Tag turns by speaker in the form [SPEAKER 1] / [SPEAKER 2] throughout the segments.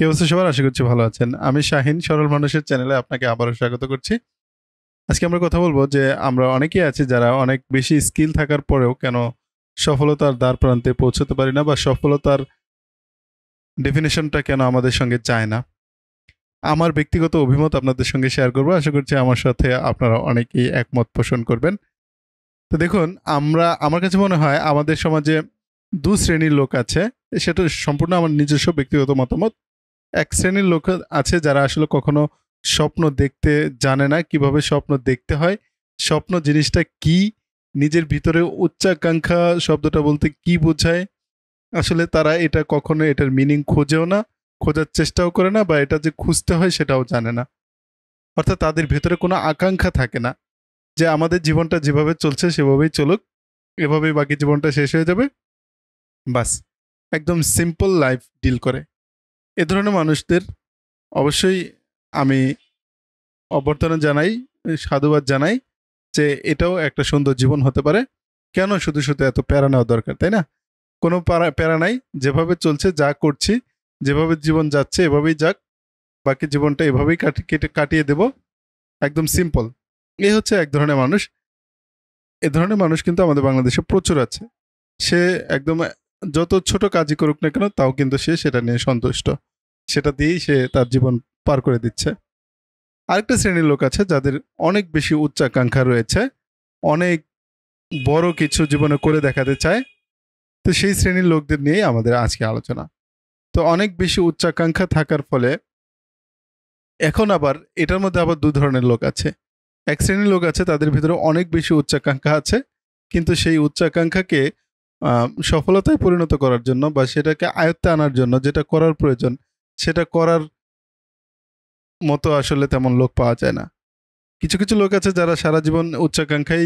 [SPEAKER 1] কি অবস্থা সবার আশা করছি ভালো আছেন আমি শাহিন সরল মানুষের চ্যানেলে আপনাকে আবারও স্বাগত করছি আজকে আমরা কথা বলবো যে আমরা অনেকেই আছি যারা অনেক বেশি স্কিল থাকার পরেও কেন সফলতার দ্বার প্রান্তে পৌঁছতে পারি না বা সফলতার ডেফিনেশনটা কেন আমাদের সঙ্গে চায় না আমার ব্যক্তিগত অভিমত আপনাদের সঙ্গে শেয়ার করবো আশা করছি আমার সাথে আপনারা অনেকেই একমত পোষণ করবেন তো দেখুন আমরা আমার কাছে মনে হয় আমাদের সমাজে দু শ্রেণীর লোক আছে সেটা সম্পূর্ণ আমার নিজস্ব ব্যক্তিগত মতামত এক শ্রেণীর লোক আছে যারা আসলে কখনো স্বপ্ন দেখতে জানে না কিভাবে স্বপ্ন দেখতে হয় স্বপ্ন জিনিসটা কি নিজের ভিতরে উচ্চাকাঙ্ক্ষা শব্দটা বলতে কি বোঝায় আসলে তারা এটা কখনো এটার মিনিং খোঁজেও না খোঁজার চেষ্টাও করে না বা এটা যে খুঁজতে হয় সেটাও জানে না অর্থাৎ তাদের ভেতরে কোনো আকাঙ্ক্ষা থাকে না যে আমাদের জীবনটা যেভাবে চলছে সেভাবেই চলুক এভাবেই বাকি জীবনটা শেষ হয়ে যাবে বাস একদম সিম্পল লাইফ ডিল করে এ ধরনের মানুষদের অবশ্যই আমি অভ্যর্থনা জানাই সাধুবাদ জানাই যে এটাও একটা সুন্দর জীবন হতে পারে কেন শুধু শুধু এত প্যারা নেওয়া দরকার তাই না কোনো প্যারা প্যারা নাই যেভাবে চলছে যা করছি যেভাবে জীবন যাচ্ছে এভাবেই যাক বাকি জীবনটা এভাবেই কেটে কাটিয়ে দেব একদম সিম্পল এই হচ্ছে এক ধরনের মানুষ এ ধরনের মানুষ কিন্তু আমাদের বাংলাদেশে প্রচুর আছে সে একদম যত ছোট কাজই করুক না কেন তাও কিন্তু সে সেটা নিয়ে সন্তুষ্ট সেটা দিয়েই সে তার জীবন পার করে দিচ্ছে আরেকটা শ্রেণীর লোক আছে যাদের অনেক বেশি উচ্চাকাঙ্ক্ষা রয়েছে অনেক বড় কিছু জীবনে করে দেখাতে চায় তো সেই শ্রেণীর লোকদের নিয়েই আমাদের আজকে আলোচনা তো অনেক বেশি উচ্চাকাঙ্ক্ষা থাকার ফলে এখন আবার এটার মধ্যে আবার দু ধরনের লোক আছে এক শ্রেণীর লোক আছে তাদের ভিতরে অনেক বেশি উচ্চাকাঙ্ক্ষা আছে কিন্তু সেই উচ্চাকাঙ্ক্ষাকে সফলতায় পরিণত করার জন্য বা সেটাকে আয়ত্তে আনার জন্য যেটা করার প্রয়োজন সেটা করার মতো আসলে তেমন লোক পাওয়া যায় না কিছু কিছু লোক আছে যারা সারা জীবন উচ্চাকাঙ্ক্ষাই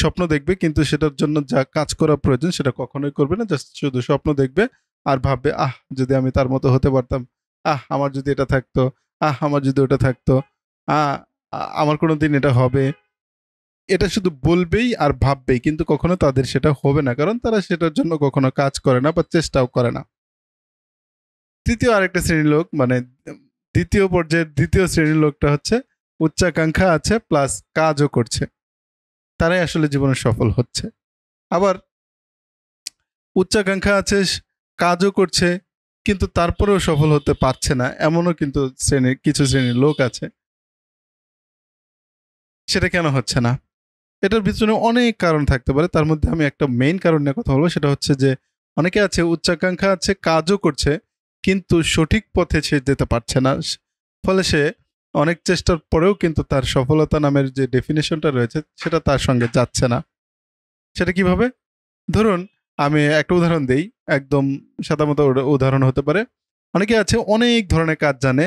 [SPEAKER 1] স্বপ্ন দেখবে কিন্তু সেটার জন্য যা কাজ করা প্রয়োজন সেটা কখনোই করবে না জাস্ট শুধু স্বপ্ন দেখবে আর ভাববে আহ যদি আমি তার মতো হতে পারতাম আহ আমার যদি এটা থাকতো আহ আমার যদি ওটা থাকতো আহ আমার কোনো দিন এটা হবে এটা শুধু বলবেই আর ভাববেই কিন্তু কখনো তাদের সেটা হবে না কারণ তারা সেটার জন্য কখনো কাজ করে না বা চেষ্টাও করে না তৃতীয় আরেকটা শ্রেণীর লোক মানে দ্বিতীয় পর্যায়ের দ্বিতীয় শ্রেণীর লোকটা হচ্ছে উচ্চাকাঙ্ক্ষা আছে প্লাস কাজও করছে তারাই আসলে জীবনে সফল হচ্ছে আবার উচ্চাকাঙ্ক্ষা আছে কাজও করছে কিন্তু তারপরেও সফল হতে পারছে না এমনও কিন্তু শ্রেণীর কিছু শ্রেণীর লোক আছে সেটা কেন হচ্ছে না এটার পিছনে অনেক কারণ থাকতে পারে তার মধ্যে আমি একটা মেইন কারণ নিয়ে কথা বলবো সেটা হচ্ছে যে অনেকে আছে উচ্চাকাঙ্ক্ষা আছে কাজও করছে কিন্তু সঠিক পথে সে যেতে পারছে না ফলে সে অনেক চেষ্টার পরেও কিন্তু তার সফলতা নামের যে ডেফিনেশনটা রয়েছে সেটা তার সঙ্গে যাচ্ছে না সেটা কিভাবে ধরুন আমি একটা উদাহরণ দিই একদম মতো উদাহরণ হতে পারে অনেকে আছে অনেক ধরনের কাজ জানে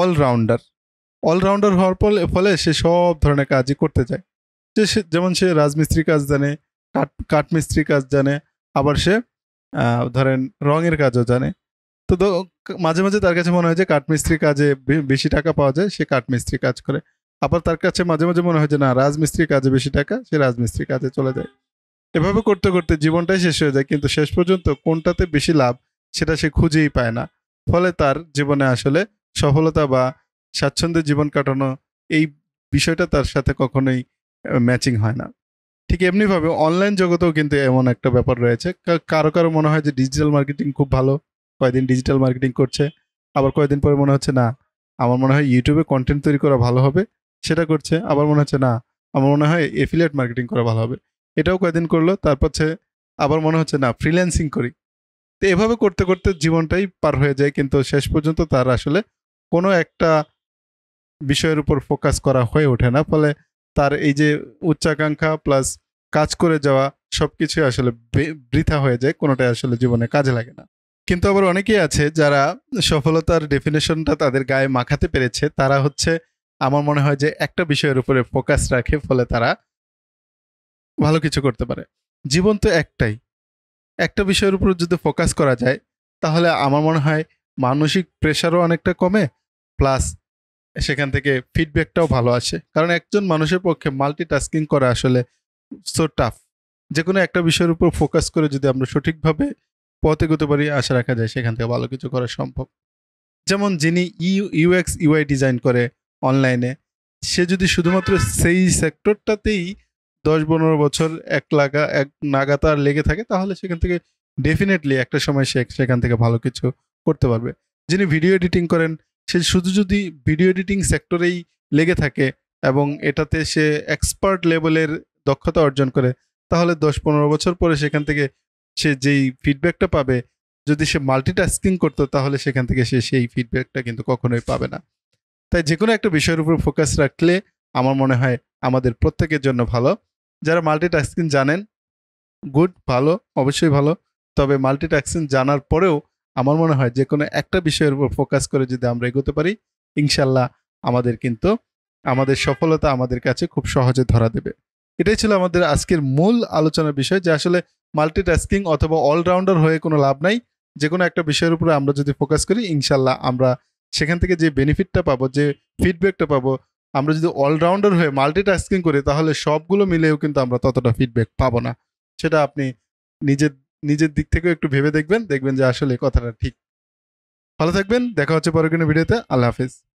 [SPEAKER 1] অলরাউন্ডার অলরাউন্ডার হওয়ার ফলে সে সব ধরনের কাজই করতে যায় যে সে যেমন সে রাজমিস্ত্রি কাজ জানে কাঠ কাঠমিস্ত্রি কাজ জানে আবার সে ধরেন রঙের কাজও জানে তো মাঝে মাঝে তার কাছে মনে হয় যে কাঠমিস্ত্রি কাজে বেশি টাকা পাওয়া যায় সে কাঠমিস্ত্রি কাজ করে আবার তার কাছে মাঝে মাঝে মনে হয় যে না রাজমিস্ত্রি কাজে বেশি টাকা সে রাজমিস্ত্রি কাজে চলে যায় এভাবে করতে করতে জীবনটাই শেষ হয়ে যায় কিন্তু শেষ পর্যন্ত কোনটাতে বেশি লাভ সেটা সে খুঁজেই পায় না ফলে তার জীবনে আসলে সফলতা বা স্বাচ্ছন্দ্যে জীবন কাটানো এই বিষয়টা তার সাথে কখনোই ম্যাচিং হয় না ঠিক এমনিভাবে অনলাইন জগতেও কিন্তু এমন একটা ব্যাপার রয়েছে কারো কারো মনে হয় যে ডিজিটাল মার্কেটিং খুব ভালো কয়েকদিন ডিজিটাল মার্কেটিং করছে আবার কয়েকদিন পরে মনে হচ্ছে না আমার মনে হয় ইউটিউবে কন্টেন্ট তৈরি করা ভালো হবে সেটা করছে আবার মনে হচ্ছে না আমার মনে হয় এফিলিয়েট মার্কেটিং করা ভালো হবে এটাও কয়েকদিন করলো তারপর আবার মনে হচ্ছে না ফ্রিল্যান্সিং করি তো এভাবে করতে করতে জীবনটাই পার হয়ে যায় কিন্তু শেষ পর্যন্ত তার আসলে কোনো একটা বিষয়ের উপর ফোকাস করা হয়ে ওঠে না ফলে তার এই যে উচ্চাকাঙ্ক্ষা প্লাস কাজ করে যাওয়া সবকিছু আসলে বৃথা হয়ে যায় কোনোটাই আসলে জীবনে কাজে লাগে না কিন্তু আবার অনেকেই আছে যারা সফলতার ডেফিনেশনটা তাদের গায়ে মাখাতে পেরেছে তারা হচ্ছে আমার মনে হয় যে একটা বিষয়ের উপরে ফোকাস রাখে ফলে তারা ভালো কিছু করতে পারে জীবন তো একটাই একটা বিষয়ের উপর যদি ফোকাস করা যায় তাহলে আমার মনে হয় মানসিক প্রেশারও অনেকটা কমে প্লাস সেখান থেকে ফিডব্যাকটাও ভালো আসে কারণ একজন মানুষের পক্ষে মাল্টিটাস্কিং করা আসলে সো টাফ যে কোনো একটা বিষয়ের উপর ফোকাস করে যদি আমরা সঠিকভাবে পথ এগোতে পারি আশা রাখা যায় সেখান থেকে ভালো কিছু করা সম্ভব যেমন যিনি ইউ ইউএক্স ইউআই ডিজাইন করে অনলাইনে সে যদি শুধুমাত্র সেই সেক্টরটাতেই দশ পনেরো বছর এক লাগা এক নাগাতার লেগে থাকে তাহলে সেখান থেকে ডেফিনেটলি একটা সময় সে সেখান থেকে ভালো কিছু করতে পারবে যিনি ভিডিও এডিটিং করেন সে শুধু যদি ভিডিও এডিটিং সেক্টরেই লেগে থাকে এবং এটাতে সে এক্সপার্ট লেভেলের দক্ষতা অর্জন করে তাহলে দশ পনেরো বছর পরে সেখান থেকে সে যেই ফিডব্যাকটা পাবে যদি সে মাল্টিটাস্কিং করতো তাহলে সেখান থেকে সে সেই ফিডব্যাকটা কিন্তু কখনোই পাবে না তাই যে কোনো একটা বিষয়ের উপর ফোকাস রাখলে আমার মনে হয় আমাদের প্রত্যেকের জন্য ভালো যারা মাল্টিটাস্কিং জানেন গুড ভালো অবশ্যই ভালো তবে মাল্টিটাস্কিং জানার পরেও আমার মনে হয় যে কোনো একটা বিষয়ের উপর ফোকাস করে যদি আমরা এগোতে পারি ইনশাল্লাহ আমাদের কিন্তু আমাদের সফলতা আমাদের কাছে খুব সহজে ধরা দেবে এটাই ছিল আমাদের আজকের মূল আলোচনার বিষয় যে আসলে মাল্টিটাস্কিং অথবা অলরাউন্ডার হয়ে কোনো লাভ নাই যে কোনো একটা বিষয়ের উপরে আমরা যদি ফোকাস করি ইনশাল্লাহ আমরা সেখান থেকে যে বেনিফিটটা পাবো যে ফিডব্যাকটা পাবো আমরা যদি অলরাউন্ডার হয়ে মাল্টিটাস্কিং করি তাহলে সবগুলো মিলেও কিন্তু আমরা ততটা ফিডব্যাক পাবো না সেটা আপনি নিজের নিজের দিক থেকেও একটু ভেবে দেখবেন দেখবেন যে আসলে কথাটা ঠিক ভালো থাকবেন দেখা হচ্ছে পরের কোনো ভিডিওতে আল্লাহ হাফিজ